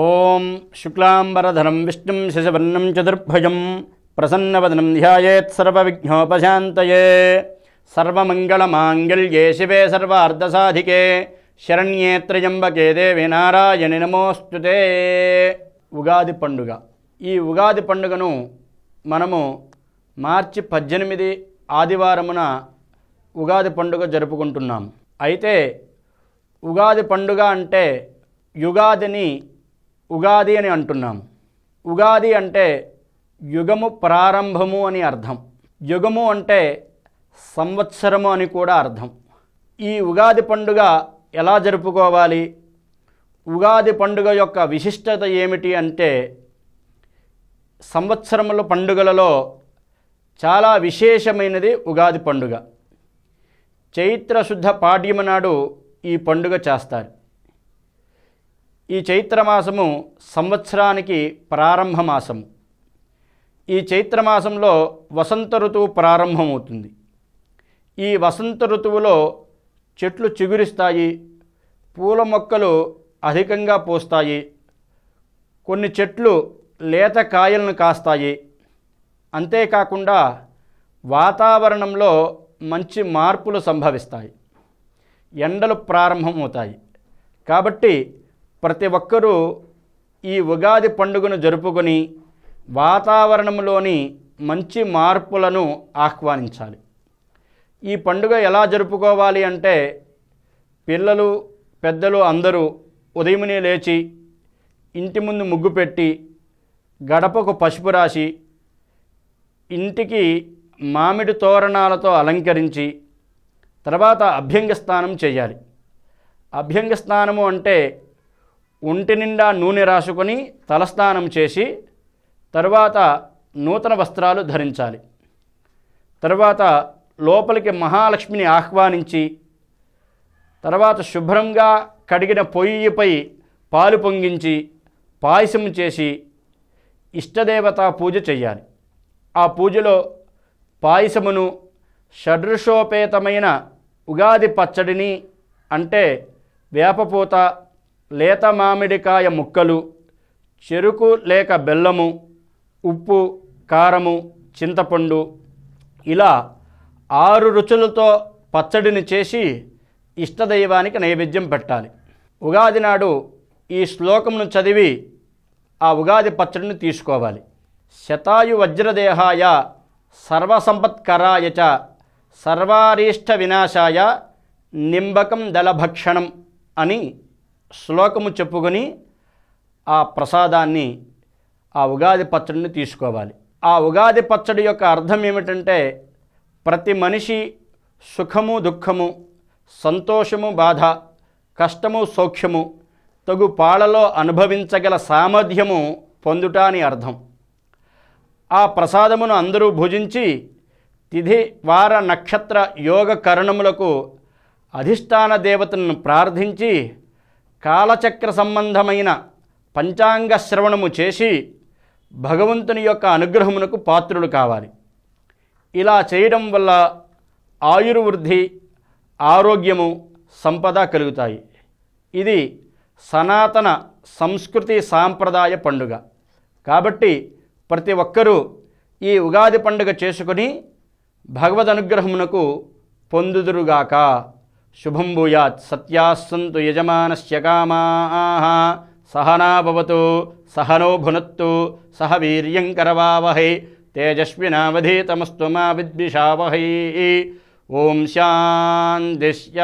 ఓం శుక్లాంబరధరం విష్ణుం శశవర్ణం చతుర్భుజం ప్రసన్నవదనం విఘ్నోపశాంతయే సర్వమంగళమాంగళ్యే శివే సర్వార్ధసాధికే శరణ్యే త్రయంబకే దేవి నారాయణి నమోస్తుతే ఉగాది పండుగ ఈ ఉగాది పండుగను మనము మార్చి పద్దెనిమిది ఆదివారమున ఉగాది పండుగ జరుపుకుంటున్నాం అయితే ఉగాది పండుగ అంటే యుగాదిని ఉగాది అని అంటున్నాము ఉగాది అంటే యుగము ప్రారంభము అని అర్థం యుగము అంటే సంవత్సరము అని కూడా అర్థం ఈ ఉగాది పండుగ ఎలా జరుపుకోవాలి ఉగాది పండుగ యొక్క విశిష్టత ఏమిటి అంటే సంవత్సరముల పండుగలలో చాలా విశేషమైనది ఉగాది పండుగ చైత్రశుద్ధ శుద్ధ పాడ్యమనాడు ఈ పండుగ చేస్తారు ఈ చైత్రమాసము సంవత్సరానికి ప్రారంభ మాసము ఈ చైత్రమాసంలో వసంత ఋతువు ప్రారంభమవుతుంది ఈ వసంత ఋతువులో చెట్లు చిగురిస్తాయి పూల మొక్కలు అధికంగా పోస్తాయి కొన్ని చెట్లు లేత కాయలను కాస్తాయి అంతేకాకుండా వాతావరణంలో మంచి మార్పులు సంభవిస్తాయి ఎండలు ప్రారంభమవుతాయి కాబట్టి ప్రతి ఒక్కరూ ఈ ఉగాది పండుగను జరుపుకొని వాతావరణంలోని మంచి మార్పులను ఆహ్వానించాలి ఈ పండుగ ఎలా జరుపుకోవాలి అంటే పిల్లలు పెద్దలు అందరూ ఉదయమునే లేచి ఇంటి ముందు ముగ్గు పెట్టి గడపకు పసుపు రాసి ఇంటికి మామిడి తోరణాలతో అలంకరించి తర్వాత అభ్యంగ స్నానం చేయాలి అభ్యంగ స్నానము అంటే ఒంటి నిండా నూనె రాసుకొని తలస్నానం చేసి తర్వాత నూతన వస్త్రాలు ధరించాలి తర్వాత లోపలికి మహాలక్ష్మిని ఆహ్వానించి తర్వాత శుభ్రంగా కడిగిన పొయ్యిపై పాలు పొంగించి పాయసం చేసి ఇష్టదేవత పూజ చేయాలి ఆ పూజలో పాయసమును షడ్రుషోపేతమైన ఉగాది పచ్చడిని అంటే వేపపూత లేత మామిడికాయ ముక్కలు చెరుకు లేక బెల్లము ఉప్పు కారము చింతపండు ఇలా ఆరు రుచులతో పచ్చడిని చేసి ఇష్టదైవానికి నైవేద్యం పెట్టాలి ఉగాది నాడు ఈ శ్లోకంను చదివి ఆ ఉగాది పచ్చడిని తీసుకోవాలి శతాయు వజ్రదేహాయ సర్వసంపత్కరాయ సర్వారీష్ట వినాశాయ నింబకం దళభక్షణం అని శ్లోకము చెప్పుకొని ఆ ప్రసాదాన్ని ఆ ఉగాది పచ్చడిని తీసుకోవాలి ఆ ఉగాది పచ్చడి యొక్క అర్థం ఏమిటంటే ప్రతి మనిషి సుఖము దుఃఖము సంతోషము బాధ కష్టము సౌఖ్యము తగు పాళలో అనుభవించగల సామర్థ్యము పొందుట అని అర్థం ఆ ప్రసాదమును అందరూ భుజించి తిథి వార నక్షత్ర యోగ కరణములకు అధిష్టాన దేవతలను ప్రార్థించి కాలచక్ర సంబంధమైన పంచాంగ శ్రవణము చేసి భగవంతుని యొక్క అనుగ్రహమునకు పాత్రుడు కావాలి ఇలా చేయడం వల్ల ఆయుర్వృద్ధి ఆరోగ్యము సంపద కలుగుతాయి ఇది సనాతన సంస్కృతి సాంప్రదాయ పండుగ కాబట్టి ప్రతి ఒక్కరూ ఈ ఉగాది పండుగ చేసుకుని భగవద్ అనుగ్రహమునకు పొందుదురుగాక शुभम भूयात सत्यासंतु यजमान काम सहना भवतु सहनो भुनत्तु सह वीर्यङ्करवावहै तेजस्विनावधीतमस्तु मा विद्विषावहै ॐ शान्तिः